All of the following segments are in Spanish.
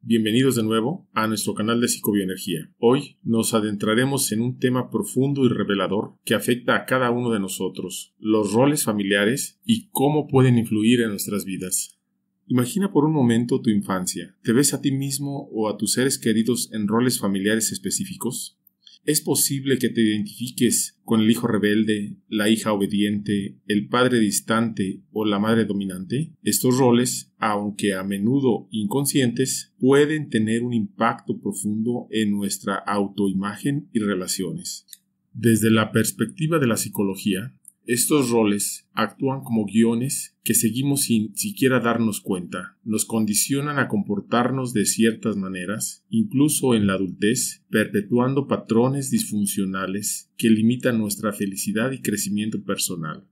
Bienvenidos de nuevo a nuestro canal de Psicobioenergía. Hoy nos adentraremos en un tema profundo y revelador que afecta a cada uno de nosotros, los roles familiares y cómo pueden influir en nuestras vidas. Imagina por un momento tu infancia. ¿Te ves a ti mismo o a tus seres queridos en roles familiares específicos? Es posible que te identifiques con el hijo rebelde, la hija obediente, el padre distante o la madre dominante. Estos roles, aunque a menudo inconscientes, pueden tener un impacto profundo en nuestra autoimagen y relaciones. Desde la perspectiva de la psicología, estos roles actúan como guiones que seguimos sin siquiera darnos cuenta, nos condicionan a comportarnos de ciertas maneras, incluso en la adultez, perpetuando patrones disfuncionales que limitan nuestra felicidad y crecimiento personal.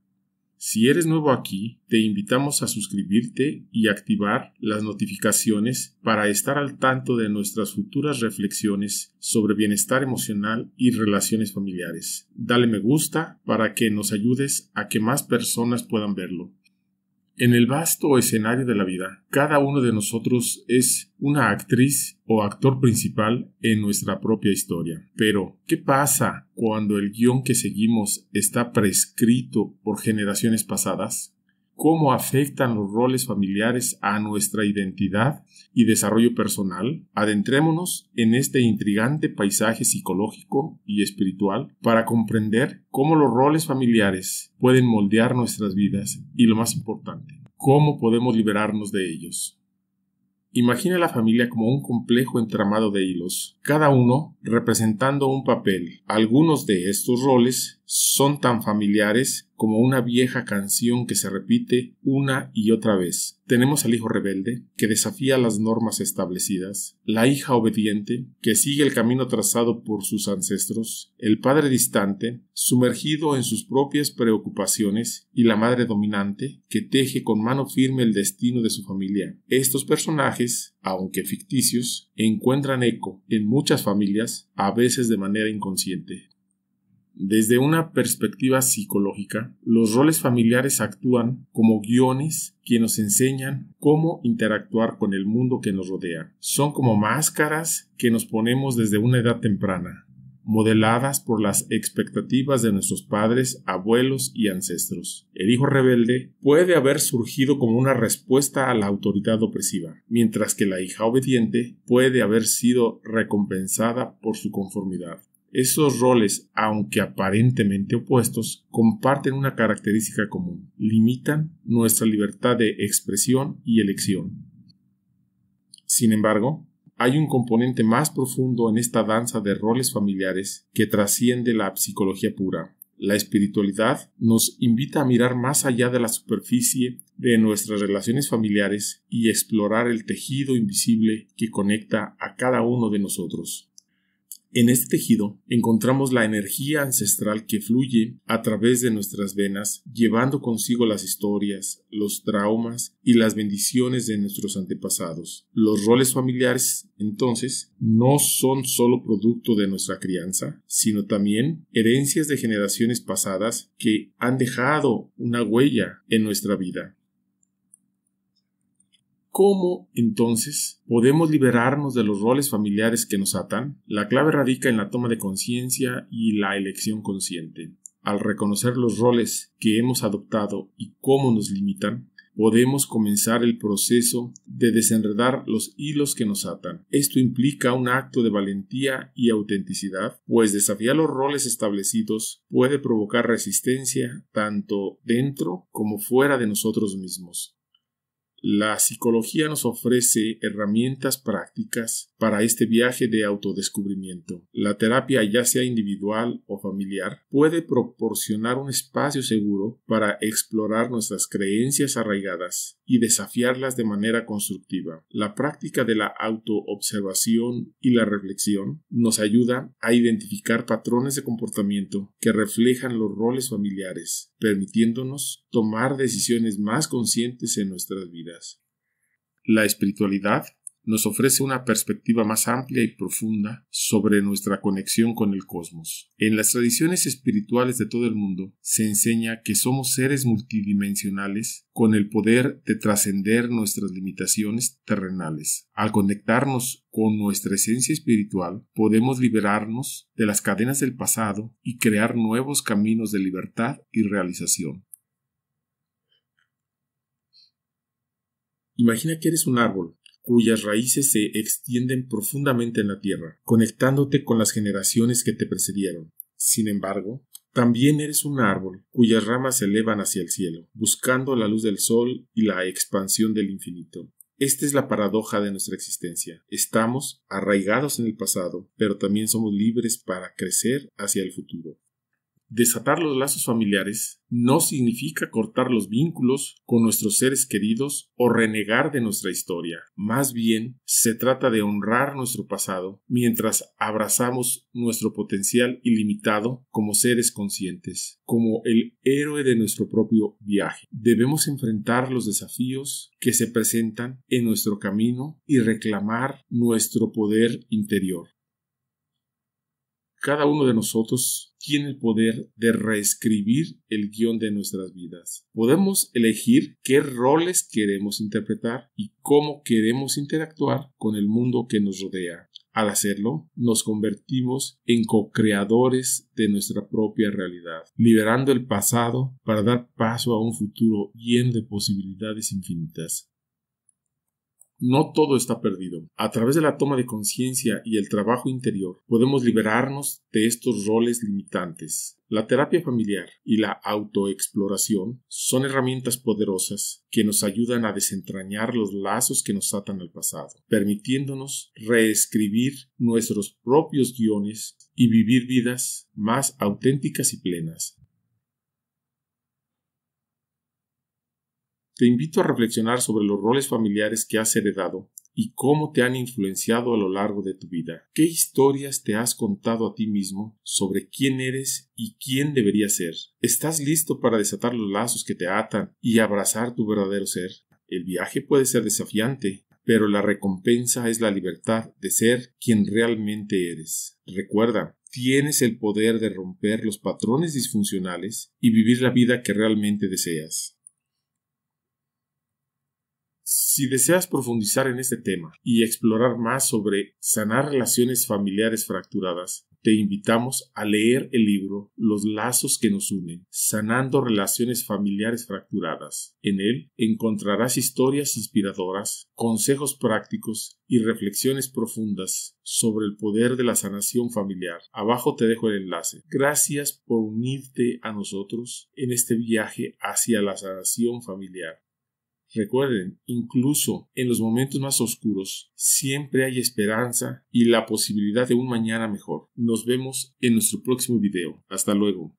Si eres nuevo aquí, te invitamos a suscribirte y activar las notificaciones para estar al tanto de nuestras futuras reflexiones sobre bienestar emocional y relaciones familiares. Dale me gusta para que nos ayudes a que más personas puedan verlo. En el vasto escenario de la vida, cada uno de nosotros es una actriz o actor principal en nuestra propia historia. Pero, ¿qué pasa cuando el guión que seguimos está prescrito por generaciones pasadas? cómo afectan los roles familiares a nuestra identidad y desarrollo personal, adentrémonos en este intrigante paisaje psicológico y espiritual para comprender cómo los roles familiares pueden moldear nuestras vidas y lo más importante, cómo podemos liberarnos de ellos. Imagina la familia como un complejo entramado de hilos, cada uno representando un papel. Algunos de estos roles son tan familiares como una vieja canción que se repite una y otra vez. Tenemos al hijo rebelde, que desafía las normas establecidas, la hija obediente, que sigue el camino trazado por sus ancestros, el padre distante, sumergido en sus propias preocupaciones, y la madre dominante, que teje con mano firme el destino de su familia. Estos personajes, aunque ficticios, encuentran eco en muchas familias, a veces de manera inconsciente. Desde una perspectiva psicológica, los roles familiares actúan como guiones que nos enseñan cómo interactuar con el mundo que nos rodea. Son como máscaras que nos ponemos desde una edad temprana, modeladas por las expectativas de nuestros padres, abuelos y ancestros. El hijo rebelde puede haber surgido como una respuesta a la autoridad opresiva, mientras que la hija obediente puede haber sido recompensada por su conformidad. Esos roles, aunque aparentemente opuestos, comparten una característica común, limitan nuestra libertad de expresión y elección. Sin embargo, hay un componente más profundo en esta danza de roles familiares que trasciende la psicología pura. La espiritualidad nos invita a mirar más allá de la superficie de nuestras relaciones familiares y explorar el tejido invisible que conecta a cada uno de nosotros. En este tejido encontramos la energía ancestral que fluye a través de nuestras venas, llevando consigo las historias, los traumas y las bendiciones de nuestros antepasados. Los roles familiares, entonces, no son solo producto de nuestra crianza, sino también herencias de generaciones pasadas que han dejado una huella en nuestra vida. ¿Cómo entonces podemos liberarnos de los roles familiares que nos atan? La clave radica en la toma de conciencia y la elección consciente. Al reconocer los roles que hemos adoptado y cómo nos limitan, podemos comenzar el proceso de desenredar los hilos que nos atan. Esto implica un acto de valentía y autenticidad, pues desafiar los roles establecidos puede provocar resistencia tanto dentro como fuera de nosotros mismos. La psicología nos ofrece herramientas prácticas para este viaje de autodescubrimiento. La terapia, ya sea individual o familiar, puede proporcionar un espacio seguro para explorar nuestras creencias arraigadas, y desafiarlas de manera constructiva. La práctica de la autoobservación y la reflexión nos ayuda a identificar patrones de comportamiento que reflejan los roles familiares, permitiéndonos tomar decisiones más conscientes en nuestras vidas. La espiritualidad nos ofrece una perspectiva más amplia y profunda sobre nuestra conexión con el cosmos. En las tradiciones espirituales de todo el mundo se enseña que somos seres multidimensionales con el poder de trascender nuestras limitaciones terrenales. Al conectarnos con nuestra esencia espiritual podemos liberarnos de las cadenas del pasado y crear nuevos caminos de libertad y realización. Imagina que eres un árbol cuyas raíces se extienden profundamente en la tierra, conectándote con las generaciones que te precedieron. Sin embargo, también eres un árbol cuyas ramas se elevan hacia el cielo, buscando la luz del sol y la expansión del infinito. Esta es la paradoja de nuestra existencia. Estamos arraigados en el pasado, pero también somos libres para crecer hacia el futuro. Desatar los lazos familiares no significa cortar los vínculos con nuestros seres queridos o renegar de nuestra historia. Más bien, se trata de honrar nuestro pasado mientras abrazamos nuestro potencial ilimitado como seres conscientes, como el héroe de nuestro propio viaje. Debemos enfrentar los desafíos que se presentan en nuestro camino y reclamar nuestro poder interior. Cada uno de nosotros tiene el poder de reescribir el guión de nuestras vidas. Podemos elegir qué roles queremos interpretar y cómo queremos interactuar con el mundo que nos rodea. Al hacerlo, nos convertimos en co-creadores de nuestra propia realidad, liberando el pasado para dar paso a un futuro lleno de posibilidades infinitas. No todo está perdido. A través de la toma de conciencia y el trabajo interior podemos liberarnos de estos roles limitantes. La terapia familiar y la autoexploración son herramientas poderosas que nos ayudan a desentrañar los lazos que nos atan al pasado, permitiéndonos reescribir nuestros propios guiones y vivir vidas más auténticas y plenas. Te invito a reflexionar sobre los roles familiares que has heredado y cómo te han influenciado a lo largo de tu vida. ¿Qué historias te has contado a ti mismo sobre quién eres y quién deberías ser? ¿Estás listo para desatar los lazos que te atan y abrazar tu verdadero ser? El viaje puede ser desafiante, pero la recompensa es la libertad de ser quien realmente eres. Recuerda, tienes el poder de romper los patrones disfuncionales y vivir la vida que realmente deseas. Si deseas profundizar en este tema y explorar más sobre sanar relaciones familiares fracturadas, te invitamos a leer el libro Los lazos que nos unen, sanando relaciones familiares fracturadas. En él encontrarás historias inspiradoras, consejos prácticos y reflexiones profundas sobre el poder de la sanación familiar. Abajo te dejo el enlace. Gracias por unirte a nosotros en este viaje hacia la sanación familiar. Recuerden, incluso en los momentos más oscuros, siempre hay esperanza y la posibilidad de un mañana mejor. Nos vemos en nuestro próximo video. Hasta luego.